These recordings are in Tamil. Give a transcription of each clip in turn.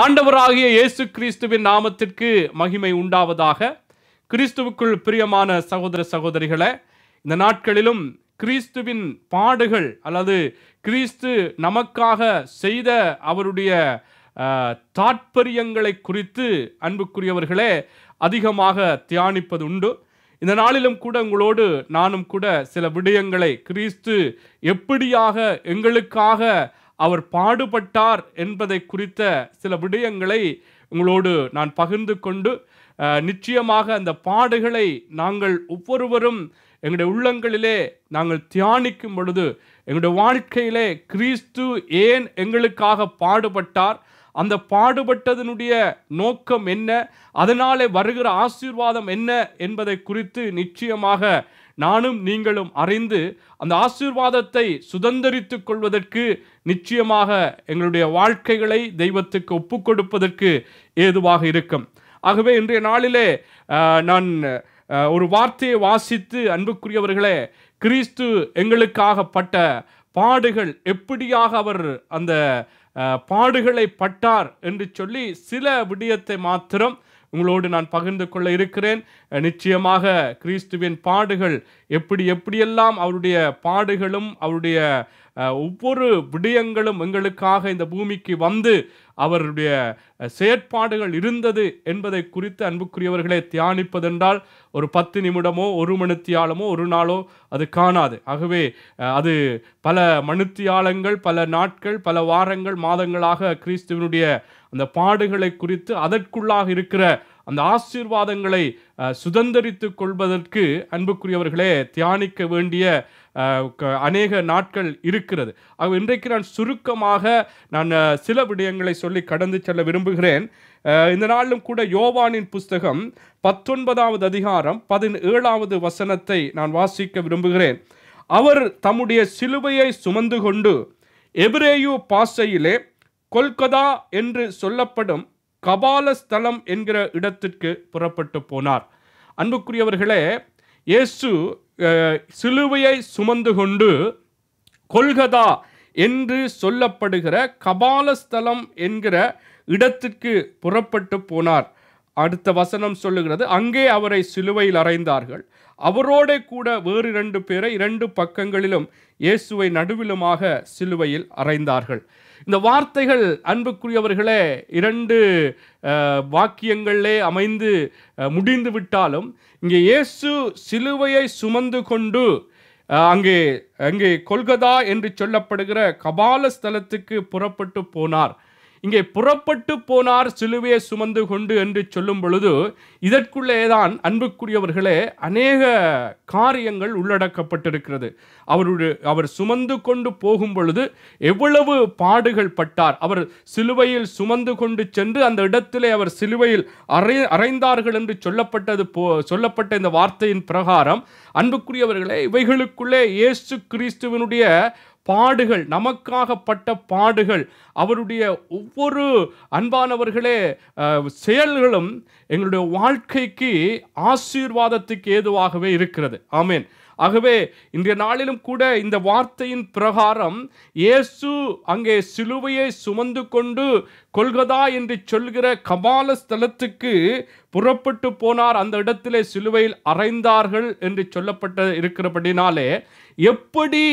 ஆண்டவராகிய இயேசு கிறிஸ்துவின் நாமத்திற்கு மகிமை உண்டாவதாக கிறிஸ்துவுக்குள் பிரியமான சகோதர சகோதரிகளை இந்த நாட்களிலும் கிறிஸ்துவின் பாடுகள் அல்லது கிறிஸ்து நமக்காக செய்த அவருடைய தாற்பயங்களை குறித்து அன்புக்குரியவர்களே அதிகமாக தியானிப்பது உண்டு இந்த நாளிலும் கூட உங்களோடு நானும் கூட சில விடயங்களை கிறிஸ்து எப்படியாக எங்களுக்காக அவர் பாடுபட்டார் என்பதை குறித்த சில விடயங்களை உங்களோடு நான் பகிர்ந்து கொண்டு நிச்சயமாக அந்த பாடுகளை நாங்கள் ஒவ்வொருவரும் எங்களுடைய உள்ளங்களிலே நாங்கள் தியானிக்கும் பொழுது எங்களுடைய வாழ்க்கையிலே கிறிஸ்து ஏன் எங்களுக்காக பாடுபட்டார் அந்த பாடுபட்டதனுடைய நோக்கம் என்ன அதனாலே வருகிற ஆசீர்வாதம் என்ன என்பதை குறித்து நிச்சயமாக நானும் நீங்களும் அறிந்து அந்த ஆசீர்வாதத்தை சுதந்திரித்து கொள்வதற்கு நிச்சயமாக எங்களுடைய வாழ்க்கைகளை தெய்வத்துக்கு ஒப்பு கொடுப்பதற்கு ஏதுவாக இருக்கும் ஆகவே இன்றைய நாளிலே நான் ஒரு வார்த்தையை வாசித்து அன்புக்குரியவர்களே கிறிஸ்து எங்களுக்காக பட்ட பாடுகள் எப்படியாக அவர் அந்த பாடுகளை பட்டார் என்று சொல்லி சில விடயத்தை மாத்திரம் உங்களோடு நான் பகிர்ந்து கொள்ள இருக்கிறேன் நிச்சயமாக கிறிஸ்துவின் பாடுகள் எப்படி எப்படியெல்லாம் அவருடைய பாடுகளும் அவருடைய ஒவ்வொரு விடயங்களும் எங்களுக்காக இந்த பூமிக்கு வந்து அவருடைய செயற்பாடுகள் இருந்தது என்பதை குறித்து அன்புக்குரியவர்களை தியானிப்பதென்றால் ஒரு பத்து நிமிடமோ ஒரு மணித்தியாலமோ ஒரு நாளோ அது காணாது ஆகவே அது பல மணித்தியாலங்கள் பல நாட்கள் பல வாரங்கள் மாதங்களாக கிறிஸ்துவனுடைய அந்த பாடுகளை குறித்து அதற்குள்ளாக இருக்கிற அந்த ஆசீர்வாதங்களை சுதந்திரித்து கொள்வதற்கு அன்புக்குரியவர்களே தியானிக்க வேண்டிய அநேக நாட்கள் இருக்கிறது இன்றைக்கு நான் சுருக்கமாக நான் சில விடயங்களை சொல்லி கடந்து செல்ல விரும்புகிறேன் இந்த நாளிலும் கூட யோவானின் புஸ்தகம் பத்தொன்பதாவது அதிகாரம் பதினேழாவது வசனத்தை நான் வாசிக்க விரும்புகிறேன் அவர் தம்முடைய சிலுவையை சுமந்து கொண்டு எபிரேயு பாசையிலே கொல்கதா என்று சொல்லப்படும் கபாலஸ்தலம் என்கிற இடத்திற்கு புறப்பட்டு போனார் அன்புக்குரியவர்களே இயேசு சிலுவையை சுமந்து கொண்டு கொல்கதா என்று சொல்லப்படுகிற கபாலஸ்தலம் என்கிற இடத்திற்கு புறப்பட்டு போனார் அடுத்த வசனம் சொல்லுகிறது அங்கே அவரை சிலுவையில் அறைந்தார்கள் அவரோட கூட வேறு இரண்டு பேரை இரண்டு பக்கங்களிலும் இயேசுவை நடுவிலுமாக சிலுவையில் அறைந்தார்கள் இந்த வார்த்தைகள் அன்புக்குரியவர்களே இரண்டு வாக்கியங்களிலே அமைந்து முடிந்து விட்டாலும் இங்கே இயேசு சிலுவையை சுமந்து கொண்டு அங்கே அங்கே கொல்கதா என்று சொல்லப்படுகிற கபால ஸ்தலத்துக்கு புறப்பட்டு போனார் இங்கே புறப்பட்டு போனார் சிலுவையை சுமந்து கொண்டு என்று சொல்லும் பொழுது இதற்குள்ளேதான் அன்புக்குரியவர்களே அநேக காரியங்கள் உள்ளடக்கப்பட்டிருக்கிறது அவருடைய அவர் சுமந்து கொண்டு போகும் பொழுது எவ்வளவு பாடுகள் பட்டார் அவர் சிலுவையில் சுமந்து கொண்டு சென்று அந்த இடத்திலே அவர் சிலுவையில் அறை அறைந்தார்கள் என்று சொல்லப்பட்டது போ சொல்லப்பட்ட இந்த வார்த்தையின் பிரகாரம் அன்புக்குரியவர்களே இவைகளுக்குள்ளே இயேசு கிறிஸ்துவனுடைய பாடுகள் நமக்காகப்பட்ட பாடுகள் அவருடைய ஒவ்வொரு அன்பானவர்களே செயல்களும் எங்களுடைய வாழ்க்கைக்கு ஆசீர்வாதத்துக்கு ஏதுவாகவே இருக்கிறது ஆமேன் ஆகவே இன்றைய நாளிலும் கூட இந்த வார்த்தையின் பிரகாரம் இயேசு அங்கே சிலுவையை சுமந்து கொண்டு கொள்கதா என்று சொல்கிற கபால ஸ்தலத்துக்கு புறப்பட்டு போனார் அந்த இடத்திலே சிலுவையில் அறைந்தார்கள் என்று சொல்லப்பட்ட இருக்கிறபடினாலே எப்படி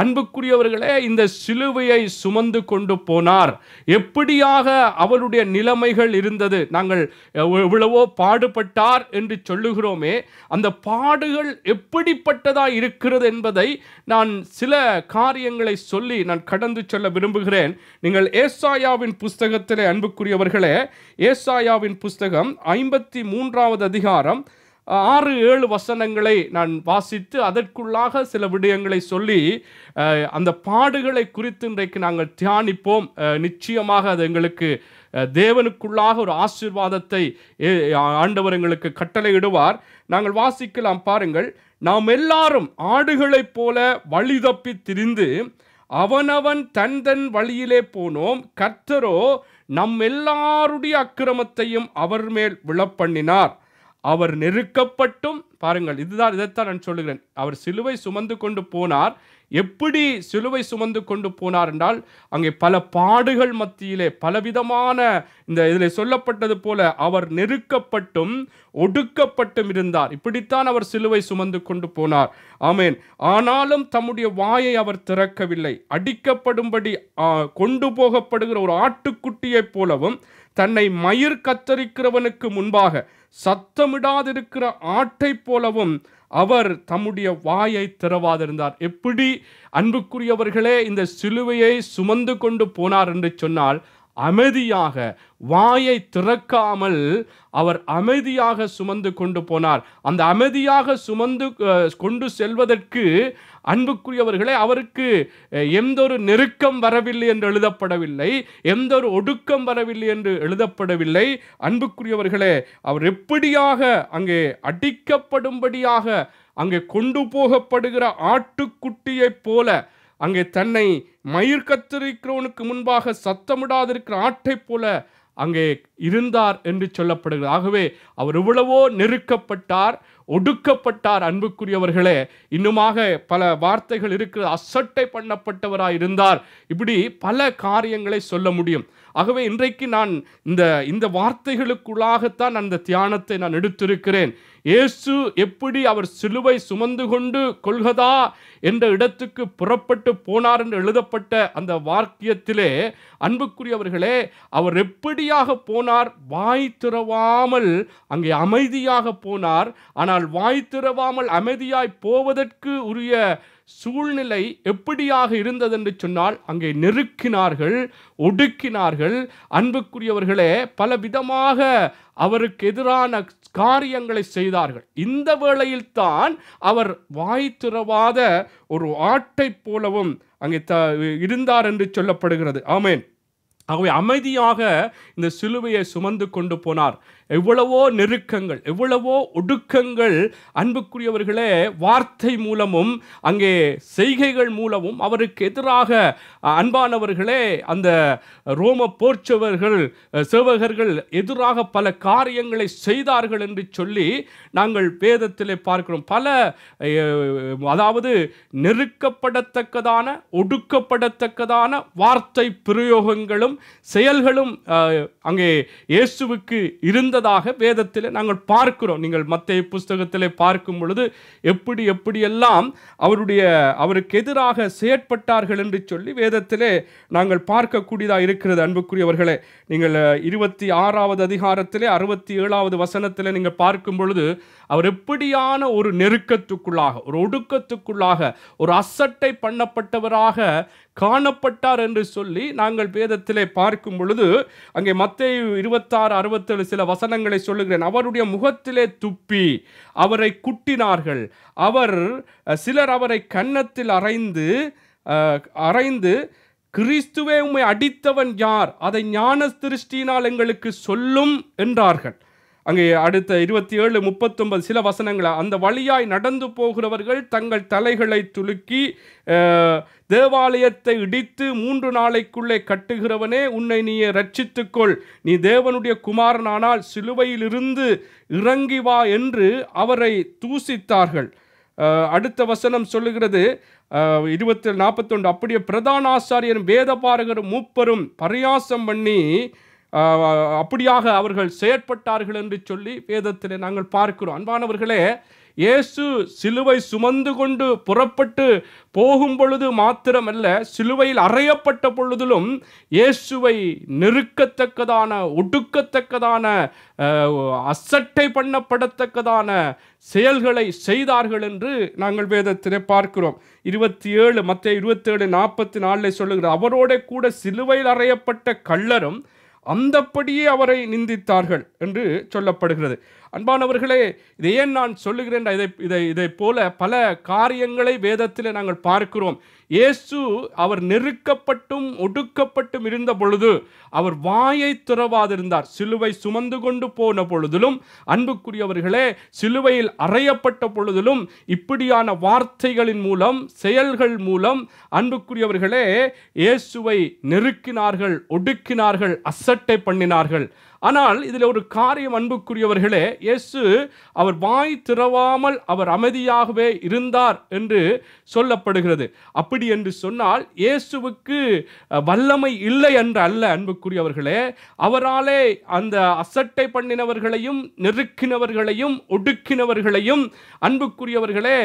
அன்புக்குரியவர்களே இந்த சிலுவையை சுமந்து கொண்டு போனார் எப்படியாக அவருடைய நிலைமைகள் இருந்தது நாங்கள் எவ்வளவோ பாடுபட்டார் என்று சொல்லுகிறோமே அந்த பாடுகள் எப்படிப்பட்டதா இருக்கிறது என்பதை நான் சில காரியங்களை சொல்லி நான் கடந்து சொல்ல விரும்புகிறேன் நீங்கள் ஏசாயாவின் புஸ்தகத்திலே அன்புக்குரியவர்களே ஏசாயாவின் புஸ்தகம் ஐம்பத்தி இருபத்தி மூன்றாவது அதிகாரம் ஆறு ஏழு வசனங்களை நான் வாசித்து அதற்குள்ளாக சில விடயங்களை சொல்லி அந்த பாடுகளை குறித்து இன்றைக்கு நாங்கள் தியானிப்போம் நிச்சயமாக அது எங்களுக்கு தேவனுக்குள்ளாக ஒரு ஆசீர்வாதத்தை ஆண்டவர் எங்களுக்கு கட்டளையிடுவார் நாங்கள் வாசிக்கலாம் பாருங்கள் நாம் எல்லாரும் ஆடுகளைப் போல வழி தப்பி திரிந்து அவனவன் தன் தன் வழியிலே போனோம் கர்த்தரோ நம் எல்லாருடைய அக்கிரமத்தையும் அவர் மேல் விழப்பண்ணினார் அவர் நெருக்கப்பட்டும் பாருங்கள் இதுதான் இதைத்தான் நான் சொல்லுகிறேன் அவர் சிலுவை சுமந்து கொண்டு போனார் எப்படி சிலுவை சுமந்து கொண்டு போனார் என்றால் அங்கே பல பாடுகள் மத்தியிலே பலவிதமான இந்த இதில் சொல்லப்பட்டது போல அவர் நெருக்கப்பட்டும் ஒடுக்கப்பட்டும் இருந்தார் இப்படித்தான் அவர் சிலுவை சுமந்து கொண்டு போனார் ஆமேன் ஆனாலும் தம்முடைய வாயை அவர் திறக்கவில்லை அடிக்கப்படும்படி கொண்டு போகப்படுகிற ஒரு ஆட்டுக்குட்டியைப் போலவும் தன்னை மயிர் கத்தரிக்கிறவனுக்கு முன்பாக சத்தமிடாதிருக்கிற ஆட்டை போலவும் அவர் தம்முடைய வாயை திறவாதிருந்தார் எப்படி அன்புக்குரியவர்களே இந்த சிலுவையை சுமந்து கொண்டு போனார் என்று சொன்னால் அமைதியாக வாயை திறக்காமல் அவர் அமைதியாக சுமந்து கொண்டு போனார் அந்த அமைதியாக சுமந்து கொண்டு செல்வதற்கு அன்புக்குரியவர்களே அவருக்கு எந்த ஒரு நெருக்கம் வரவில்லை என்று எழுதப்படவில்லை எந்த ஒரு ஒடுக்கம் வரவில்லை என்று எழுதப்படவில்லை அன்புக்குரியவர்களே அவர் எப்படியாக அங்கே அடிக்கப்படும்படியாக அங்கே கொண்டு போகப்படுகிற ஆட்டுக்குட்டியைப் போல அங்கே தன்னை மயிர் கத்திருக்கிறவனுக்கு முன்பாக சத்தமிடாதிருக்கிற ஆட்டை போல அங்கே இருந்தார் என்று சொல்லப்படுகிறது ஆகவே அவர் எவ்வளவோ நெருக்கப்பட்டார் ஒடுக்கப்பட்டார் அன்புக்குரியவர்களே இன்னுமாக பல வார்த்தைகள் இருக்கிற அசட்டை பண்ணப்பட்டவராக இருந்தார் இப்படி பல காரியங்களை சொல்ல முடியும் ஆகவே இன்றைக்கு நான் இந்த இந்த வார்த்தைகளுக்குள்ளாகத்தான் அந்த தியானத்தை நான் எடுத்திருக்கிறேன் இயேசு எப்படி அவர் சிலுவை சுமந்து கொண்டு கொள்கதா என்ற இடத்துக்கு புறப்பட்டு போனார் என்று எழுதப்பட்ட அந்த வாக்கியத்திலே அன்புக்குரியவர்களே அவர் எப்படியாக போனார் வாய் திறவாமல் அங்கே அமைதியாக போனார் ஆனால் வாய் திறவாமல் அமைதியாய் போவதற்கு உரிய சூழ்நிலை எப்படியாக இருந்தது என்று சொன்னால் அங்கே நெருக்கினார்கள் ஒடுக்கினார்கள் அன்புக்குரியவர்களே பல விதமாக அவருக்கு எதிரான காரியங்களை செய்தார்கள் இந்த வேளையில்தான் அவர் வாய் திறவாத ஒரு ஆட்டை போலவும் அங்கே த இருந்தார் என்று சொல்லப்படுகிறது ஆமேன் ஆகவே அமைதியாக இந்த சிலுவையை சுமந்து கொண்டு போனார் எவ்வளவோ நெருக்கங்கள் எவ்வளவோ ஒடுக்கங்கள் அன்புக்குரியவர்களே வார்த்தை மூலமும் அங்கே செய்கைகள் மூலமும் அவருக்கு எதிராக அன்பானவர்களே அந்த ரோம போர்ச்சவர்கள் சேவகர்கள் எதிராக பல காரியங்களை செய்தார்கள் என்று சொல்லி நாங்கள் வேதத்தில் பார்க்கிறோம் பல அதாவது நெருக்கப்படத்தக்கதான ஒடுக்கப்படத்தக்கதான வார்த்தை பிரயோகங்களும் எண்ணங்களும் செயல்களும் அங்கே இயேசுவுக்கு இருந்ததாக வேதத்தில் நாங்கள் பார்க்கிறோம் நீங்கள் மத்திய புஸ்தகத்தில் பார்க்கும் பொழுது எப்படி எப்படியெல்லாம் அவருடைய அவருக்கு எதிராக செயற்பட்டார்கள் என்று சொல்லி வேதத்திலே நாங்கள் பார்க்கக்கூடியதாக இருக்கிறது அன்புக்குரியவர்களே நீங்கள் இருபத்தி ஆறாவது அதிகாரத்திலே அறுபத்தி ஏழாவது வசனத்தில் நீங்கள் பார்க்கும் பொழுது அவர் எப்படியான ஒரு நெருக்கத்துக்குள்ளாக ஒரு ஒடுக்கத்துக்குள்ளாக ஒரு அசட்டை பண்ணப்பட்டவராக காணப்பட்டார் என்று சொல்லி நாங்கள் வேதத்திலே பார்க்கும் பொழுது அங்கே மத்திய இருபத்தாறு அறுபத்தேழு சில வசனங்களை சொல்லுகிறேன் அவருடைய முகத்திலே துப்பி அவரை குட்டினார்கள் அவர் சிலர் அவரை கன்னத்தில் அரைந்து அரைந்து கிறிஸ்துவே உண்மை அடித்தவன் யார் அதை ஞான திருஷ்டியினால் எங்களுக்கு சொல்லும் என்றார்கள் அங்கே அடுத்த இருபத்தி ஏழு முப்பத்தொன்பது சில வசனங்களை அந்த வழியாய் நடந்து போகிறவர்கள் தங்கள் தலைகளை துலுக்கி தேவாலயத்தை இடித்து மூன்று நாளைக்குள்ளே கட்டுகிறவனே உன்னை நீ ரட்சித்துக்கொள் நீ தேவனுடைய குமாரனானால் சிலுவையிலிருந்து இறங்கி வா என்று அவரை தூசித்தார்கள் அடுத்த வசனம் சொல்லுகிறது இருபத்தி நாற்பத்தொன்று அப்படியே பிரதான ஆச்சாரியரும் வேத பாரகரும் மூப்பரும் பரியாசம் பண்ணி அப்படியாக அவர்கள் செயற்பட்டார்கள் என்று சொல்லி வேதத்தில் நாங்கள் பார்க்கிறோம் அன்பானவர்களே இயேசு சிலுவை சுமந்து கொண்டு புறப்பட்டு போகும் பொழுது மாத்திரமல்ல சிலுவையில் அறையப்பட்ட பொழுதிலும் இயேசுவை நெருக்கத்தக்கதான ஒடுக்கத்தக்கதான அசட்டை பண்ணப்படத்தக்கதான செயல்களை செய்தார்கள் என்று நாங்கள் வேதத்திலே பார்க்கிறோம் இருபத்தி ஏழு மற்ற இருபத்தி ஏழு நாற்பத்தி நாலில் சொல்லுகிறார் அவரோட கூட சிலுவையில் அறையப்பட்ட கள்ளரும் அந்தப்படியே அவரை நிந்தித்தார்கள் என்று சொல்லப்படுகிறது அன்பானவர்களே இதை ஏன் நான் சொல்லுகிறேன் இதை இதை இதை போல பல காரியங்களை வேதத்தில் நாங்கள் பார்க்கிறோம் இயேசு அவர் நெருக்கப்பட்டும் ஒடுக்கப்பட்டும் இருந்த பொழுது அவர் வாயை துறவாதிருந்தார் சிலுவை சுமந்து கொண்டு போன பொழுதிலும் அன்புக்குரியவர்களே சிலுவையில் அறையப்பட்ட பொழுதிலும் இப்படியான வார்த்தைகளின் மூலம் செயல்கள் மூலம் அன்புக்குரியவர்களே இயேசுவை நெருக்கினார்கள் ஒடுக்கினார்கள் அசட்டை பண்ணினார்கள் ஆனால் இதில் ஒரு காரியம் அன்புக்குரியவர்களே இயேசு அவர் வாய் திறவாமல் அவர் அமைதியாகவே இருந்தார் என்று சொல்லப்படுகிறது அப்படி என்று சொன்னால் இயேசுவுக்கு வல்லமை இல்லை என்று அல்ல அன்புக்குரியவர்களே அவராலே அந்த அசட்டை பண்ணினவர்களையும் நெருக்கினவர்களையும் ஒடுக்கினவர்களையும் அன்புக்குரியவர்களே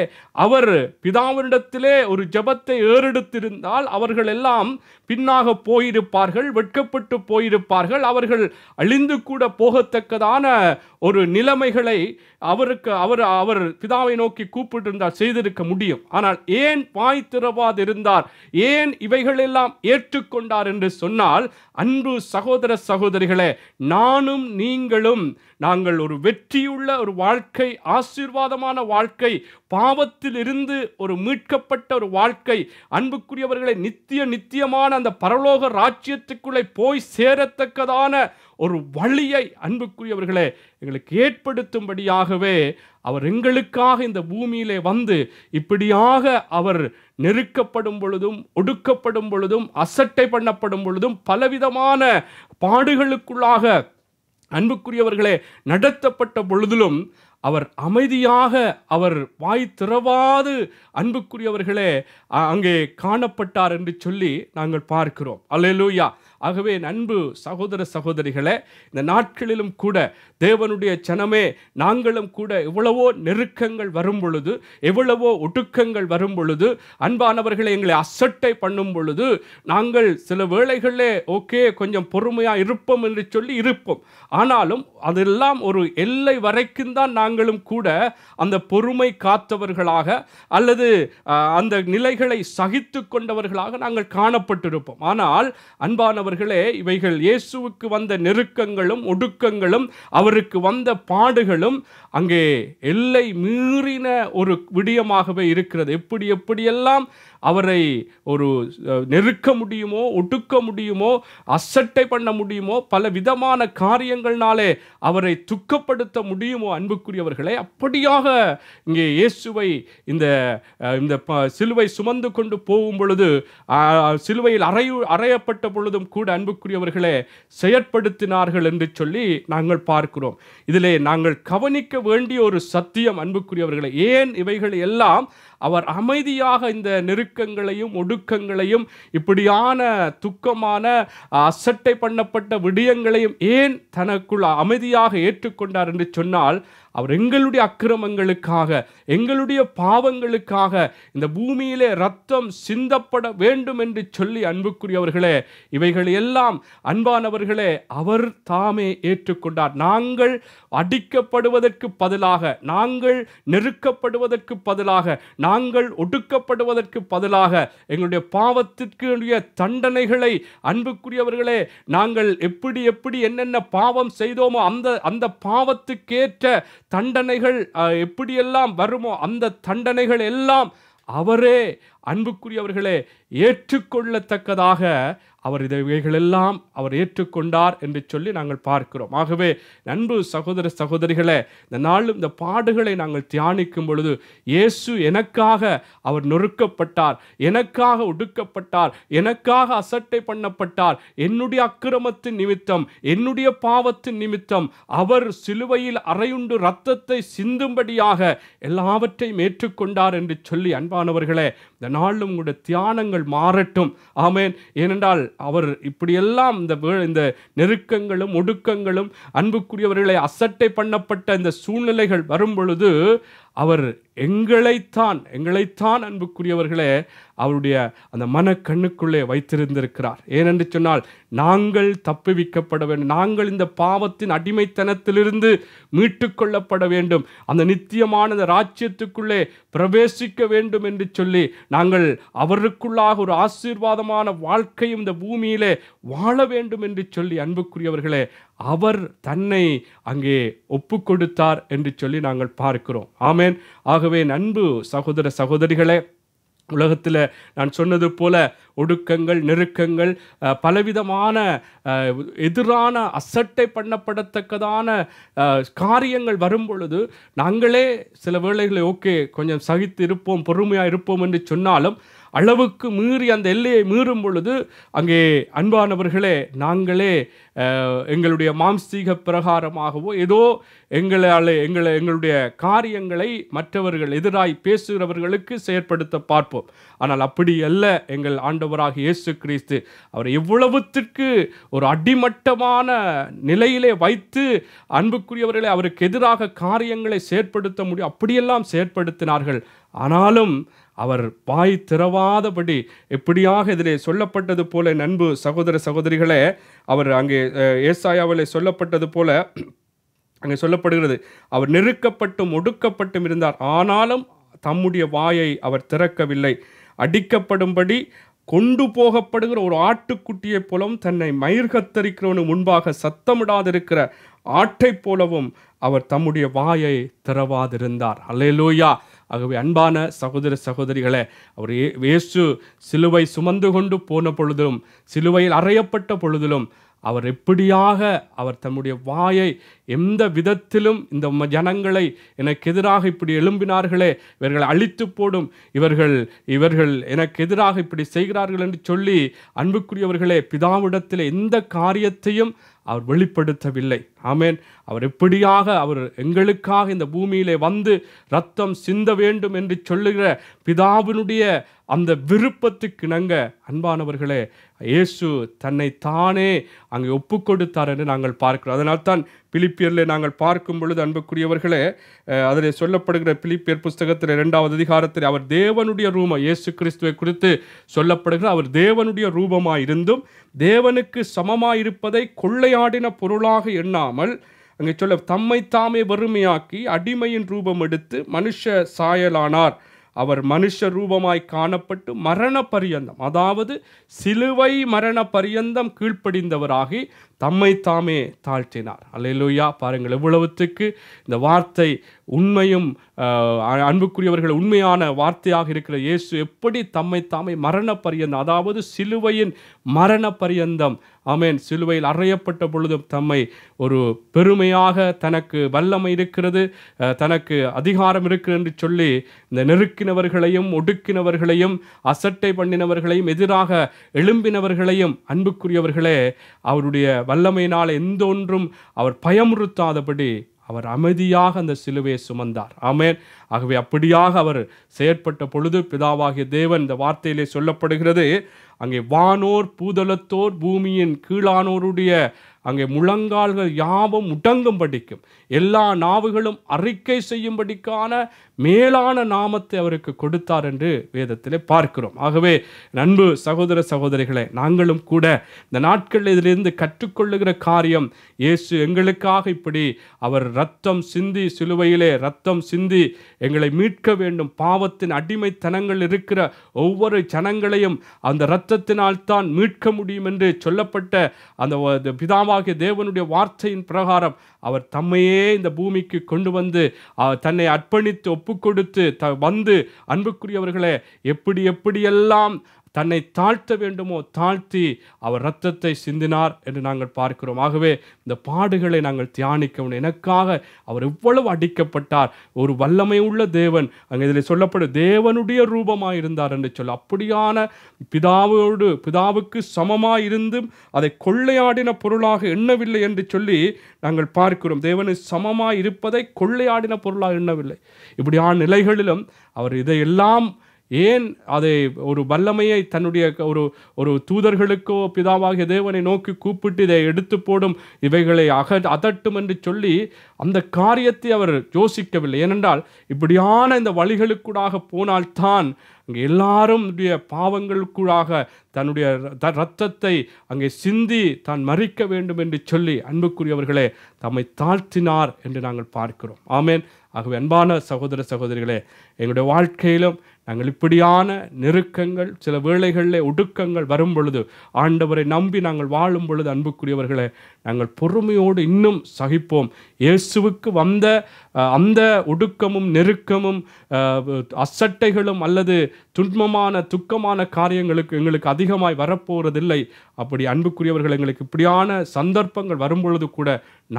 அவர் பிதாவரிடத்திலே ஒரு ஜபத்தை ஏறெடுத்திருந்தால் அவர்கள் எல்லாம் பின்னாக போயிருப்பார்கள் வெட்கப்பட்டு போயிருப்பார்கள் அவர்கள் அழிந்து கூட போகத்தக்கதான ஒரு நிலைமைகளை அவருக்கு அவர் அவர் பிதாவை நோக்கி கூப்பிட்டிருந்தார் செய்திருக்க முடியும் ஆனால் ஏன் வாய் இருந்தார் ஏன் இவைகளெல்லாம் ஏற்றுக்கொண்டார் என்று சொன்னால் அன்பு சகோதர சகோதரிகளே நானும் நீங்களும் நாங்கள் ஒரு வெற்றியுள்ள ஒரு வாழ்க்கை ஆசீர்வாதமான வாழ்க்கை பாவத்தில் இருந்து ஒரு மீட்கப்பட்ட ஒரு வாழ்க்கை அன்புக்குரியவர்களை நித்திய நித்தியமான அந்த பரலோக ராஜ்யத்துக்குள்ளே போய் சேரத்தக்கதான ஒரு வழியை அன்புக்குரியவர்களே எங்களுக்கு ஏற்படுத்தும்படியாகவே அவர் எங்களுக்காக இந்த பூமியிலே வந்து இப்படியாக அவர் நெருக்கப்படும் பொழுதும் ஒடுக்கப்படும் பொழுதும் அசட்டை பண்ணப்படும் பொழுதும் பலவிதமான பாடுகளுக்குள்ளாக அன்புக்குரியவர்களே நடத்தப்பட்ட பொழுதிலும் அவர் அமைதியாக அவர் வாய் திறவாது அன்புக்குரியவர்களே அங்கே காணப்பட்டார் என்று சொல்லி நாங்கள் பார்க்கிறோம் லூயா ஆகவே அன்பு சகோதர சகோதரிகளை இந்த நாட்களிலும் கூட தேவனுடைய சனமே நாங்களும் கூட எவ்வளவோ நெருக்கங்கள் வரும் பொழுது எவ்வளவோ ஒடுக்கங்கள் வரும் பொழுது அன்பானவர்களை எங்களை அசட்டை பண்ணும் பொழுது நாங்கள் சில வேளைகளே ஓகே கொஞ்சம் பொறுமையாக இருப்போம் என்று சொல்லி இருப்போம் ஆனாலும் அதெல்லாம் ஒரு எல்லை வரைக்கும் தான் நாங்களும் கூட அந்த பொறுமை காத்தவர்களாக அல்லது அந்த நிலைகளை சகித்து கொண்டவர்களாக நாங்கள் காணப்பட்டிருப்போம் ஆனால் அன்பானவர் பிரியமானவர்களே இவைகள் இயேசுவுக்கு வந்த நெருக்கங்களும் ஒடுக்கங்களும் அவருக்கு வந்த பாடுகளும் அங்கே எல்லை மீறின ஒரு விடயமாகவே இருக்கிறது எப்படி எப்படியெல்லாம் அவரை ஒரு நெருக்க முடியுமோ ஒடுக்க முடியுமோ அசட்டை பண்ண முடியுமோ பல விதமான காரியங்கள்னாலே அவரை துக்கப்படுத்த முடியுமோ அன்புக்குரியவர்களே அப்படியாக இங்கே இயேசுவை இந்த இந்த சிலுவை சுமந்து கொண்டு போகும் பொழுது சிலுவையில் அறைய அறையப்பட்ட பொழுதும் கூட அன்புக்குரியவர்களே செயற்படுத்தினார்கள் என்று சொல்லி நாங்கள் பார்க்கிறோம் இதிலே நாங்கள் கவனிக்க வேண்டிய ஒரு சத்தியம் அன்புக்குரியவர்களை ஏன் இவைகள் எல்லாம் அவர் அமைதியாக இந்த நெருக்கங்களையும் ஒடுக்கங்களையும் இப்படியான துக்கமான அசட்டை பண்ணப்பட்ட விடயங்களையும் ஏன் தனக்குள் அமைதியாக ஏற்றுக்கொண்டார் என்று சொன்னால் அவர் எங்களுடைய அக்கிரமங்களுக்காக எங்களுடைய பாவங்களுக்காக இந்த பூமியிலே ரத்தம் சிந்தப்பட வேண்டும் என்று சொல்லி அன்புக்குரியவர்களே இவைகள் எல்லாம் அன்பானவர்களே அவர் தாமே ஏற்றுக்கொண்டார் நாங்கள் அடிக்கப்படுவதற்கு பதிலாக நாங்கள் நெருக்கப்படுவதற்கு பதிலாக நாங்கள் ஒடுக்கப்படுவதற்கு பதிலாக எங்களுடைய பாவத்திற்குடைய தண்டனைகளை அன்புக்குரியவர்களே நாங்கள் எப்படி எப்படி என்னென்ன பாவம் செய்தோமோ அந்த அந்த பாவத்துக்கேற்ற தண்டனைகள் எப்படியெல்லாம் வருமோ அந்த தண்டனைகள் எல்லாம் அவரே அன்புக்குரியவர்களே ஏற்றுக்கொள்ளத்தக்கதாக அவர் இதைகளெல்லாம் அவர் ஏற்றுக்கொண்டார் என்று சொல்லி நாங்கள் பார்க்கிறோம் ஆகவே நண்பு சகோதர சகோதரிகளே இந்த நாளும் இந்த பாடுகளை நாங்கள் தியானிக்கும் பொழுது இயேசு எனக்காக அவர் நொறுக்கப்பட்டார் எனக்காக ஒடுக்கப்பட்டார் எனக்காக அசட்டை பண்ணப்பட்டார் என்னுடைய அக்கிரமத்தின் நிமித்தம் என்னுடைய பாவத்தின் நிமித்தம் அவர் சிலுவையில் அறையுண்டு ரத்தத்தை சிந்தும்படியாக எல்லாவற்றையும் ஏற்றுக்கொண்டார் என்று சொல்லி அன்பானவர்களே இந்த நாளும் உங்களுடைய தியானங்கள் காரியங்கள் மாறட்டும் ஆமேன் ஏனென்றால் அவர் இப்படியெல்லாம் இந்த இந்த நெருக்கங்களும் ஒடுக்கங்களும் அன்புக்குரியவர்களை அசட்டை பண்ணப்பட்ட இந்த சூழ்நிலைகள் வரும் பொழுது அவர் எங்களைத்தான் எங்களைத்தான் அன்புக்குரியவர்களே அவருடைய அந்த மன கண்ணுக்குள்ளே வைத்திருந்திருக்கிறார் ஏனென்று சொன்னால் நாங்கள் தப்புவிக்கப்பட வேண்டும் நாங்கள் இந்த பாவத்தின் அடிமைத்தனத்திலிருந்து மீட்டு கொள்ளப்பட வேண்டும் அந்த நித்தியமான அந்த ராஜ்யத்துக்குள்ளே பிரவேசிக்க வேண்டும் என்று சொல்லி நாங்கள் அவருக்குள்ளாக ஒரு ஆசீர்வாதமான வாழ்க்கையும் இந்த பூமியிலே வாழ வேண்டும் என்று சொல்லி அன்புக்குரியவர்களே அவர் தன்னை அங்கே ஒப்பு கொடுத்தார் என்று சொல்லி நாங்கள் பார்க்கிறோம் ஆமேன் ஆகவே நண்பு சகோதர சகோதரிகளே உலகத்தில் நான் சொன்னது போல ஒடுக்கங்கள் நெருக்கங்கள் பலவிதமான எதிரான அசட்டை பண்ணப்படத்தக்கதான காரியங்கள் வரும் பொழுது நாங்களே சில வேளைகளை ஓகே கொஞ்சம் சகித்து இருப்போம் பொறுமையாக இருப்போம் என்று சொன்னாலும் அளவுக்கு மீறி அந்த எல்லையை மீறும் பொழுது அங்கே அன்பானவர்களே நாங்களே எங்களுடைய மாம்சீக பிரகாரமாகவோ ஏதோ எங்களால் எங்களை எங்களுடைய காரியங்களை மற்றவர்கள் எதிராய் பேசுகிறவர்களுக்கு செயற்படுத்த பார்ப்போம் ஆனால் அப்படி அல்ல எங்கள் ஆண்டவராக இயேசு கிறிஸ்து அவர் எவ்வளவுத்திற்கு ஒரு அடிமட்டமான நிலையிலே வைத்து அன்புக்குரியவர்களை அவருக்கு எதிராக காரியங்களை செயற்படுத்த முடியும் அப்படியெல்லாம் செயற்படுத்தினார்கள் ஆனாலும் அவர் வாய் திறவாதபடி எப்படியாக இதிலே சொல்லப்பட்டது போல நண்பு சகோதர சகோதரிகளே அவர் அங்கே ஏசாயாவிலே சொல்லப்பட்டது போல அங்கே சொல்லப்படுகிறது அவர் நெருக்கப்பட்டும் ஒடுக்கப்பட்டும் இருந்தார் ஆனாலும் தம்முடைய வாயை அவர் திறக்கவில்லை அடிக்கப்படும்படி கொண்டு போகப்படுகிற ஒரு ஆட்டுக்குட்டியைப் போலவும் தன்னை மயிர்கத்தரிக்கிறவனு முன்பாக சத்தமிடாதிருக்கிற ஆட்டை போலவும் அவர் தம்முடைய வாயை திறவாதிருந்தார் அல்லேலூயா ஆகவே அன்பான சகோதர சகோதரிகளை அவர் வேசு சிலுவை சுமந்து கொண்டு போன பொழுதிலும் சிலுவையில் அறையப்பட்ட பொழுதிலும் அவர் எப்படியாக அவர் தம்முடைய வாயை எந்த விதத்திலும் இந்த ஜனங்களை எனக்கு எதிராக இப்படி எழும்பினார்களே இவர்களை அழித்து போடும் இவர்கள் இவர்கள் எனக்கு எதிராக இப்படி செய்கிறார்கள் என்று சொல்லி அன்புக்குரியவர்களே பிதாவிடத்தில் எந்த காரியத்தையும் அவர் வெளிப்படுத்தவில்லை ஆமேன் அவர் எப்படியாக அவர் எங்களுக்காக இந்த பூமியிலே வந்து ரத்தம் சிந்த வேண்டும் என்று சொல்லுகிற பிதாவினுடைய அந்த விருப்பத்துக்கு இணங்க அன்பானவர்களே இயேசு தன்னை தானே அங்கே ஒப்புக்கொடுத்தார் கொடுத்தார் என்று நாங்கள் பார்க்கிறோம் அதனால் தான் பிலிப்பியரில் நாங்கள் பார்க்கும் பொழுது அன்புக்குரியவர்களே அதில் சொல்லப்படுகிற பிலிப்பியர் புஸ்தகத்தில் இரண்டாவது அதிகாரத்தில் அவர் தேவனுடைய ரூபம் இயேசு கிறிஸ்துவை குறித்து சொல்லப்படுகிற அவர் தேவனுடைய ரூபமாக இருந்தும் தேவனுக்கு சமமாக இருப்பதை கொள்ளையாடின பொருளாக எண்ணாமல் அங்கே சொல்ல தம்மை தாமே வறுமையாக்கி அடிமையின் ரூபம் எடுத்து மனுஷ சாயலானார் அவர் மனுஷ ரூபமாய் காணப்பட்டு மரண பரியந்தம் அதாவது சிலுவை மரண பரியந்தம் கீழ்ப்படிந்தவராகி தம்மை தாமே தாழ்த்தினார் அலையிலுயா பாருங்கள் எவ்வளவுத்துக்கு இந்த வார்த்தை உண்மையும் அன்புக்குரியவர்கள் உண்மையான வார்த்தையாக இருக்கிற இயேசு எப்படி தம்மை தாமை மரண பரியந்தம் அதாவது சிலுவையின் மரண பரியந்தம் ஆமேன் சிலுவையில் அறையப்பட்ட பொழுதும் தம்மை ஒரு பெருமையாக தனக்கு வல்லமை இருக்கிறது தனக்கு அதிகாரம் இருக்கிறது என்று சொல்லி இந்த நெருக்கினவர்களையும் ஒடுக்கினவர்களையும் அசட்டை பண்ணினவர்களையும் எதிராக எழும்பினவர்களையும் அன்புக்குரியவர்களே அவருடைய வல்லமையினால் எந்த ஒன்றும் அவர் பயமுறுத்தாதபடி அவர் அமைதியாக அந்த சிலுவையை சுமந்தார் ஆமேன் ஆகவே அப்படியாக அவர் செயற்பட்ட பொழுது பிதாவாகிய தேவன் இந்த வார்த்தையிலே சொல்லப்படுகிறது அங்கே வானோர் பூதளத்தோர் பூமியின் கீழானோருடைய அங்கே முழங்கால்கள் யாவும் முடங்கும் படிக்கும் எல்லா நாவுகளும் அறிக்கை செய்யும்படிக்கான மேலான நாமத்தை அவருக்கு கொடுத்தார் என்று வேதத்தில் பார்க்கிறோம் ஆகவே நண்பு சகோதர சகோதரிகளை நாங்களும் கூட இந்த நாட்கள் இதிலிருந்து கற்றுக்கொள்ளுகிற காரியம் இயேசு எங்களுக்காக இப்படி அவர் ரத்தம் சிந்தி சிலுவையிலே ரத்தம் சிந்தி எங்களை மீட்க வேண்டும் பாவத்தின் அடிமைத்தனங்கள் இருக்கிற ஒவ்வொரு ஜனங்களையும் அந்த ரத்த இரத்தத்தினால்தான் மீட்க முடியும் என்று சொல்லப்பட்ட அந்த பிதாவாகிய தேவனுடைய வார்த்தையின் பிரகாரம் அவர் தம்மையே இந்த பூமிக்கு கொண்டு வந்து தன்னை அர்ப்பணித்து ஒப்புக்கொடுத்து த வந்து அன்புக்குரியவர்களே எப்படி எப்படியெல்லாம் தன்னை தாழ்த்த வேண்டுமோ தாழ்த்தி அவர் ரத்தத்தை சிந்தினார் என்று நாங்கள் பார்க்கிறோம் ஆகவே இந்த பாடுகளை நாங்கள் தியானிக்க எனக்காக அவர் எவ்வளவு அடிக்கப்பட்டார் ஒரு வல்லமை உள்ள தேவன் அங்கே இதில் சொல்லப்படும் தேவனுடைய ரூபமாக இருந்தார் என்று சொல்ல அப்படியான பிதாவோடு பிதாவுக்கு சமமாக இருந்தும் அதை கொள்ளையாடின பொருளாக எண்ணவில்லை என்று சொல்லி நாங்கள் பார்க்கிறோம் தேவனு சமமாக இருப்பதை கொள்ளையாடின பொருளாக எண்ணவில்லை இப்படியான நிலைகளிலும் அவர் இதையெல்லாம் ஏன் அதை ஒரு வல்லமையை தன்னுடைய ஒரு ஒரு தூதர்களுக்கோ பிதாவாகிய தேவனை நோக்கி கூப்பிட்டு இதை எடுத்து போடும் இவைகளை அக அதட்டும் என்று சொல்லி அந்த காரியத்தை அவர் யோசிக்கவில்லை ஏனென்றால் இப்படியான இந்த வழிகளுக்குடாக போனால்தான் அங்கே எல்லாரும் பாவங்களுக்குள்ளாக தன்னுடைய ரத்தத்தை அங்கே சிந்தி தான் மறிக்க வேண்டும் என்று சொல்லி அன்புக்குரியவர்களே தம்மை தாழ்த்தினார் என்று நாங்கள் பார்க்கிறோம் ஆமேன் ஆகவே அன்பான சகோதர சகோதரிகளே எங்களுடைய வாழ்க்கையிலும் நாங்கள் இப்படியான நெருக்கங்கள் சில வேளைகளில் ஒடுக்கங்கள் வரும் பொழுது ஆண்டவரை நம்பி நாங்கள் வாழும் பொழுது அன்புக்குரியவர்களை நாங்கள் பொறுமையோடு இன்னும் சகிப்போம் இயேசுவுக்கு வந்த அந்த ஒடுக்கமும் நெருக்கமும் அசட்டைகளும் அல்லது துன்பமான துக்கமான காரியங்களுக்கு எங்களுக்கு அதிகமாய் வரப்போகிறதில்லை அப்படி அன்புக்குரியவர்கள் எங்களுக்கு இப்படியான சந்தர்ப்பங்கள் வரும்பொழுது கூட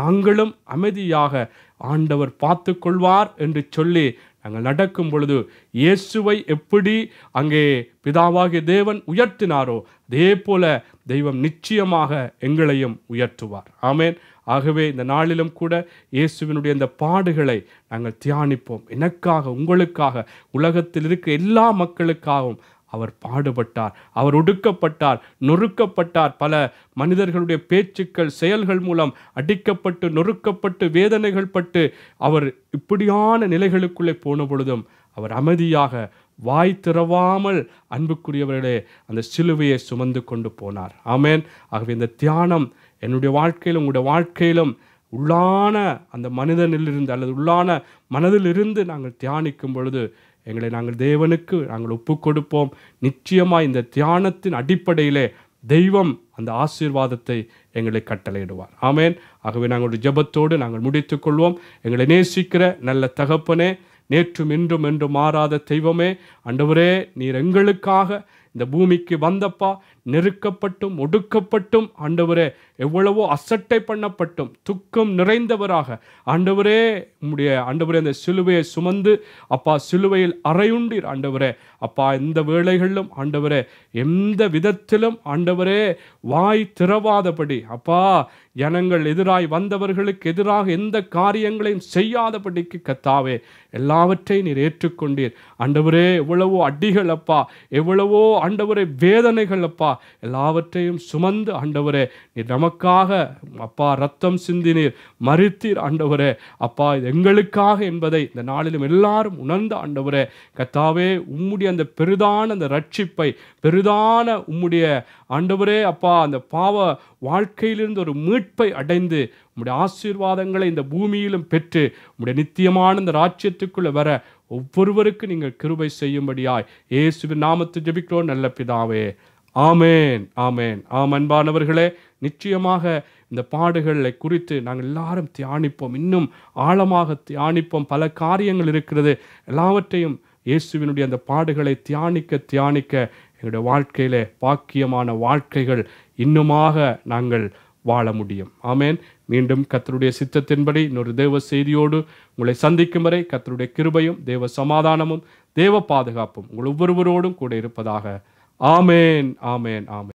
நாங்களும் அமைதியாக ஆண்டவர் பார்த்து கொள்வார் என்று சொல்லி நாங்கள் நடக்கும் பொழுது இயேசுவை எப்படி அங்கே பிதாவாகிய தேவன் உயர்த்தினாரோ அதே போல தெய்வம் நிச்சயமாக எங்களையும் உயர்த்துவார் ஆமேன் ஆகவே இந்த நாளிலும் கூட இயேசுவினுடைய இந்த பாடுகளை நாங்கள் தியானிப்போம் எனக்காக உங்களுக்காக உலகத்தில் இருக்க எல்லா மக்களுக்காகவும் அவர் பாடுபட்டார் அவர் ஒடுக்கப்பட்டார் நொறுக்கப்பட்டார் பல மனிதர்களுடைய பேச்சுக்கள் செயல்கள் மூலம் அடிக்கப்பட்டு நொறுக்கப்பட்டு வேதனைகள் பட்டு அவர் இப்படியான நிலைகளுக்குள்ளே போன பொழுதும் அவர் அமைதியாக வாய் திறவாமல் அன்புக்குரியவர்களே அந்த சிலுவையை சுமந்து கொண்டு போனார் ஆமேன் ஆகவே இந்த தியானம் என்னுடைய வாழ்க்கையிலும் உங்களுடைய வாழ்க்கையிலும் உள்ளான அந்த மனிதனிலிருந்து அல்லது உள்ளான மனதிலிருந்து நாங்கள் தியானிக்கும் பொழுது எங்களை நாங்கள் தேவனுக்கு நாங்கள் ஒப்பு கொடுப்போம் நிச்சயமாக இந்த தியானத்தின் அடிப்படையிலே தெய்வம் அந்த ஆசீர்வாதத்தை எங்களை கட்டளையிடுவார் ஆமேன் ஆகவே நாங்கள் ஒரு ஜபத்தோடு நாங்கள் முடித்துக்கொள்வோம் எங்களை நேசிக்கிற நல்ல தகப்பனே நேற்றும் இன்றும் என்றும் மாறாத தெய்வமே அண்டவரே நீர் எங்களுக்காக இந்த பூமிக்கு வந்தப்பா நெருக்கப்பட்டும் ஒடுக்கப்பட்டும் ஆண்டவரே எவ்வளவோ அசட்டை பண்ணப்பட்டும் துக்கம் நிறைந்தவராக ஆண்டவரே உம்முடைய ஆண்டவரே அந்த சிலுவையை சுமந்து அப்பா சிலுவையில் அறையுண்டீர் ஆண்டவரே அப்பா இந்த வேளைகளிலும் ஆண்டவரே எந்த விதத்திலும் ஆண்டவரே வாய் திறவாதபடி அப்பா ஜனங்கள் எதிராய் வந்தவர்களுக்கு எதிராக எந்த காரியங்களையும் செய்யாதபடிக்கு கத்தாவே எல்லாவற்றையும் நீர் ஏற்றுக்கொண்டீர் ஆண்டவரே எவ்வளவோ அடிகள் அப்பா எவ்வளவோ ஆண்டவரே வேதனைகள் அப்பா எல்லாவற்றையும் சுமந்து ஆண்டவரே நீர் நம எமக்காக அப்பா ரத்தம் சிந்தினீர் மறுத்தீர் ஆண்டவரே அப்பா இது எங்களுக்காக என்பதை இந்த நாளிலும் எல்லாரும் உணர்ந்த ஆண்டவரே கத்தாவே உம்முடைய அந்த பெரிதான அந்த ரட்சிப்பை பெரிதான உம்முடைய ஆண்டவரே அப்பா அந்த பாவ வாழ்க்கையிலிருந்து ஒரு மீட்பை அடைந்து உம்முடைய ஆசீர்வாதங்களை இந்த பூமியிலும் பெற்று உம்முடைய நித்தியமான இந்த ராஜ்யத்துக்குள்ள வர ஒவ்வொருவருக்கு நீங்கள் கிருபை செய்யும்படியாய் இயேசுவின் நாமத்து ஜபிக்கிறோம் நல்ல பிதாவே ஆமேன் ஆமேன் ஆம் அன்பானவர்களே நிச்சயமாக இந்த பாடுகளை குறித்து நாங்கள் எல்லாரும் தியானிப்போம் இன்னும் ஆழமாக தியானிப்போம் பல காரியங்கள் இருக்கிறது எல்லாவற்றையும் இயேசுவினுடைய அந்த பாடுகளை தியானிக்க தியானிக்க எங்களுடைய வாழ்க்கையிலே பாக்கியமான வாழ்க்கைகள் இன்னுமாக நாங்கள் வாழ முடியும் ஆமேன் மீண்டும் கத்தருடைய சித்தத்தின்படி இன்னொரு தேவ செய்தியோடு உங்களை சந்திக்கும் வரை கத்தருடைய கிருபையும் தேவ சமாதானமும் தேவ பாதுகாப்பும் உங்கள் ஒவ்வொருவரோடும் கூட இருப்பதாக ஆமேன் ஆமேன் ஆமேன்